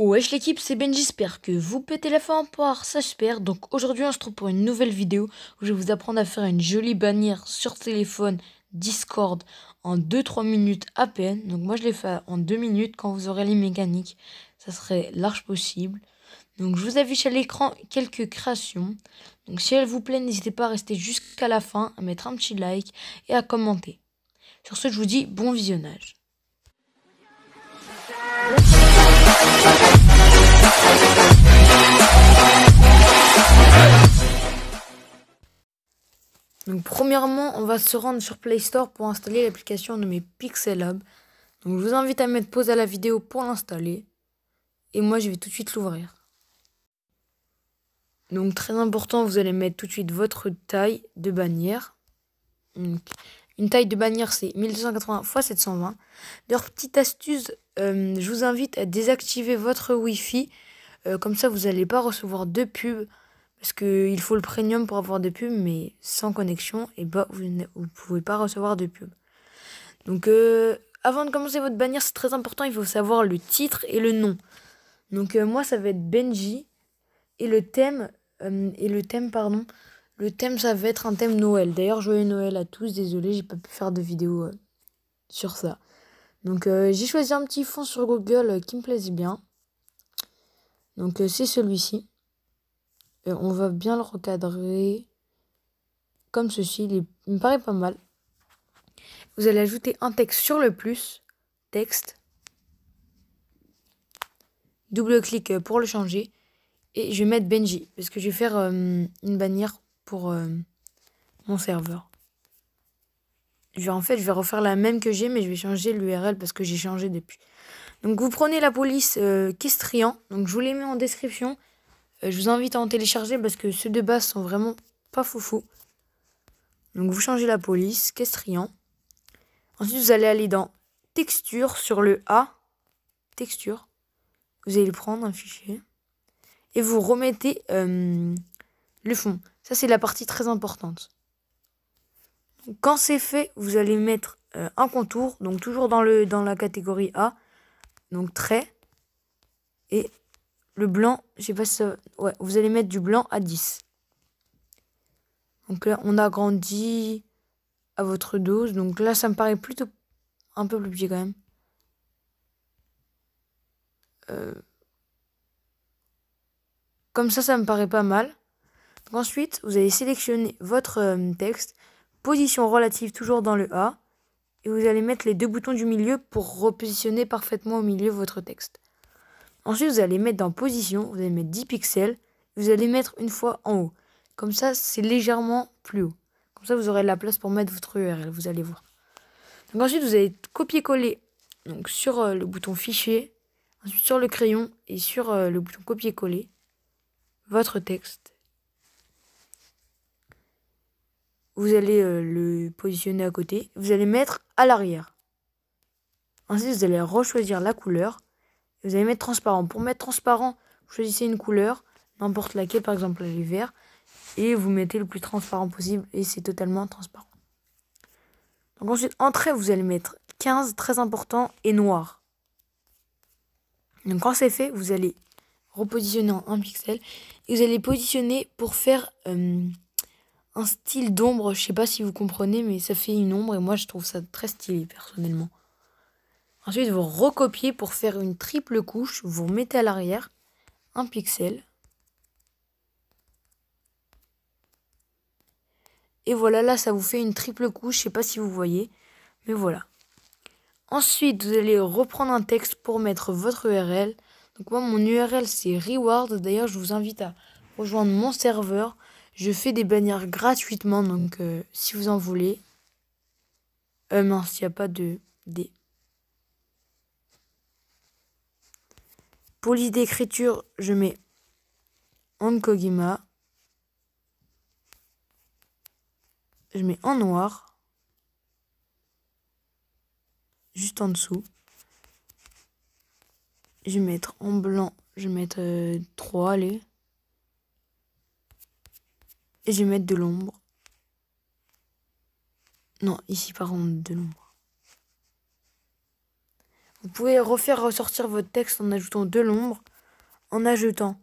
Wesh l'équipe, c'est Benji, j'espère que vous pétez la en par ça j'espère. Donc aujourd'hui on se trouve pour une nouvelle vidéo où je vais vous apprendre à faire une jolie bannière sur téléphone Discord en 2-3 minutes à peine. Donc moi je l'ai fait en 2 minutes quand vous aurez les mécaniques, ça serait large possible. Donc je vous affiche à l'écran quelques créations. Donc si elles vous plaît, n'hésitez pas à rester jusqu'à la fin, à mettre un petit like et à commenter. Sur ce, je vous dis bon visionnage. Donc premièrement, on va se rendre sur Play Store pour installer l'application nommée Pixel Labs. Donc je vous invite à mettre pause à la vidéo pour l'installer. Et moi, je vais tout de suite l'ouvrir. Donc très important, vous allez mettre tout de suite votre taille de bannière. Donc, une taille de bannière, c'est 1280 x 720. D'ailleurs, petite astuce, euh, je vous invite à désactiver votre Wi-Fi. Euh, comme ça, vous n'allez pas recevoir de pubs. Parce qu'il faut le premium pour avoir des pubs, mais sans connexion, et eh ben, vous ne pouvez pas recevoir de pubs. Donc, euh, avant de commencer votre bannière, c'est très important, il faut savoir le titre et le nom. Donc, moi, ça va être Benji. Et le thème, et le thème, pardon, le thème, ça va être un thème Noël. D'ailleurs, joyeux Noël à tous. Désolé, j'ai pas pu faire de vidéo euh, sur ça. Donc, euh, j'ai choisi un petit fond sur Google euh, qui me plaisait bien. Donc, c'est celui-ci. on va bien le recadrer comme ceci. Il, il me paraît pas mal. Vous allez ajouter un texte sur le plus. Texte. Double clic pour le changer. Et je vais mettre Benji. Parce que je vais faire une bannière euh, mon serveur. Je vais, en fait, je vais refaire la même que j'ai, mais je vais changer l'URL parce que j'ai changé depuis. Donc, vous prenez la police euh, Kestrian. Donc, je vous l'ai mis en description. Euh, je vous invite à en télécharger parce que ceux de base sont vraiment pas foufou. Donc, vous changez la police Kestrian. Ensuite, vous allez aller dans Texture sur le A. Texture. Vous allez prendre un fichier. Et vous remettez le fond. Ça, c'est la partie très importante. quand c'est fait, vous allez mettre euh, un contour, donc toujours dans, le, dans la catégorie A, donc trait, et le blanc, je sais pas si ça... Ouais, vous allez mettre du blanc à 10. Donc là, on agrandit à votre dose. Donc là, ça me paraît plutôt un peu plus petit quand même. Euh, comme ça, ça me paraît pas mal. Ensuite, vous allez sélectionner votre euh, texte, position relative toujours dans le A, et vous allez mettre les deux boutons du milieu pour repositionner parfaitement au milieu votre texte. Ensuite, vous allez mettre dans position, vous allez mettre 10 pixels, vous allez mettre une fois en haut. Comme ça, c'est légèrement plus haut. Comme ça, vous aurez de la place pour mettre votre URL, vous allez voir. ensuite, vous allez copier-coller donc sur euh, le bouton fichier, ensuite sur le crayon et sur euh, le bouton copier-coller votre texte. vous allez euh, le positionner à côté, vous allez mettre à l'arrière. Ensuite, vous allez re-choisir la couleur. Vous allez mettre transparent. Pour mettre transparent, vous choisissez une couleur, n'importe laquelle, par exemple est vert, et vous mettez le plus transparent possible, et c'est totalement transparent. Donc ensuite, entrée, vous allez mettre 15, très important, et noir. Donc quand c'est fait, vous allez repositionner en 1 pixel, et vous allez positionner pour faire... Euh, un style d'ombre. Je sais pas si vous comprenez, mais ça fait une ombre et moi je trouve ça très stylé personnellement. Ensuite, vous recopiez pour faire une triple couche. Vous mettez à l'arrière un pixel. Et voilà, là, ça vous fait une triple couche. Je sais pas si vous voyez, mais voilà. Ensuite, vous allez reprendre un texte pour mettre votre URL. Donc moi, mon URL, c'est reward. D'ailleurs, je vous invite à rejoindre mon serveur je fais des bannières gratuitement, donc euh, si vous en voulez. Euh, mince, il n'y a pas de D. Pour l'idée d'écriture, je mets en Kogima. Je mets en noir. Juste en dessous. Je vais mettre en blanc. Je vais mettre 3, euh, allez. Et je vais mettre de l'ombre. Non, ici par contre, de l'ombre. Vous pouvez refaire ressortir votre texte en ajoutant de l'ombre, en ajoutant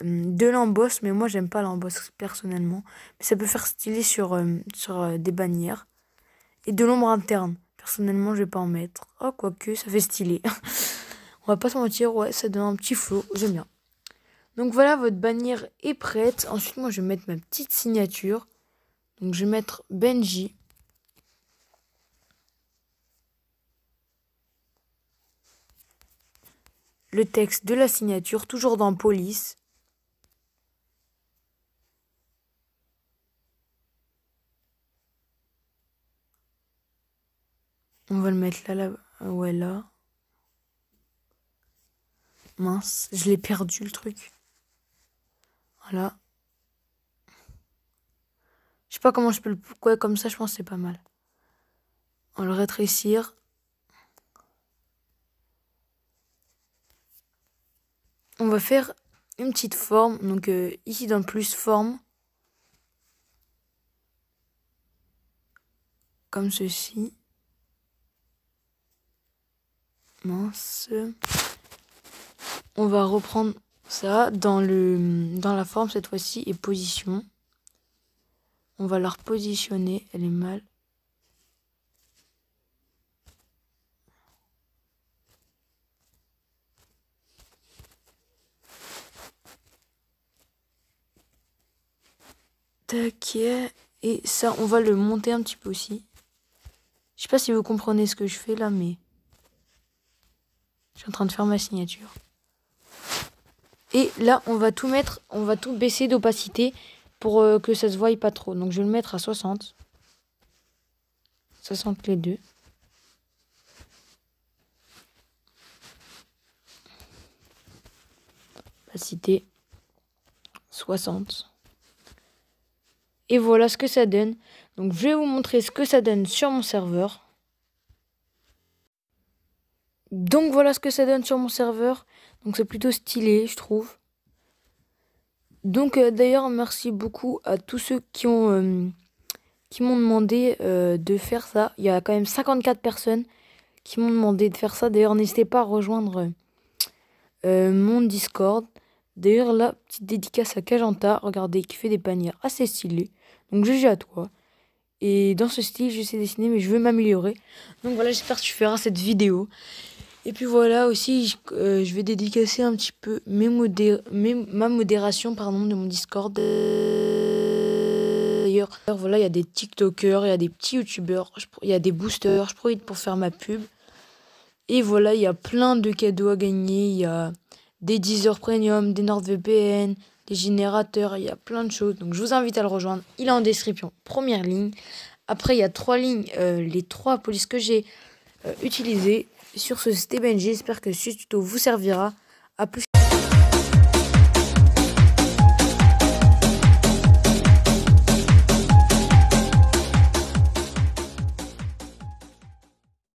hum, de l'embosse, mais moi j'aime pas l'embosse personnellement. Mais ça peut faire stylé sur, hum, sur euh, des bannières. Et de l'ombre interne. Personnellement, je vais pas en mettre. Oh, quoique, ça fait stylé. On va pas se mentir, ouais, ça donne un petit flow. J'aime bien. Donc voilà, votre bannière est prête. Ensuite, moi, je vais mettre ma petite signature. Donc je vais mettre Benji. Le texte de la signature, toujours dans police. On va le mettre là, là, ouais, là. Mince, je l'ai perdu le truc. Voilà. Je sais pas comment je peux le... comme ça, je pense que c'est pas mal. On va le rétrécir. On va faire une petite forme. Donc euh, ici dans plus forme. Comme ceci. Mince. On va reprendre ça, dans, le, dans la forme cette fois-ci, et position. On va la repositionner, elle est mal. et ça, on va le monter un petit peu aussi. Je sais pas si vous comprenez ce que je fais là, mais... Je suis en train de faire ma signature. Et là, on va tout mettre, on va tout baisser d'opacité pour euh, que ça se voie pas trop. Donc je vais le mettre à 60. 60 les deux. Opacité 60. Et voilà ce que ça donne. Donc je vais vous montrer ce que ça donne sur mon serveur. Donc voilà ce que ça donne sur mon serveur. Donc c'est plutôt stylé, je trouve. Donc euh, d'ailleurs, merci beaucoup à tous ceux qui ont euh, qui m'ont demandé euh, de faire ça. Il y a quand même 54 personnes qui m'ont demandé de faire ça. D'ailleurs, n'hésitez pas à rejoindre mon Discord. D'ailleurs, là, petite dédicace à Kajanta, regardez, qui fait des paniers assez stylés. Donc GG à toi. Et dans ce style, je sais dessiner, mais je veux m'améliorer. Donc voilà, j'espère que tu feras cette vidéo. Et puis voilà aussi, euh, je vais dédicacer un petit peu mes ma modération pardon, de mon Discord. D'ailleurs, voilà, il y a des TikTokers, il y a des petits Youtubers, il y a des boosters, je profite pour faire ma pub. Et voilà, il y a plein de cadeaux à gagner, il y a des Deezer Premium, des NordVPN, des générateurs, il y a plein de choses. Donc je vous invite à le rejoindre, il est en description, première ligne. Après, il y a trois lignes, euh, les trois polices que j'ai. Euh, utilisé sur ce step J'espère que ce tuto vous servira. À plus.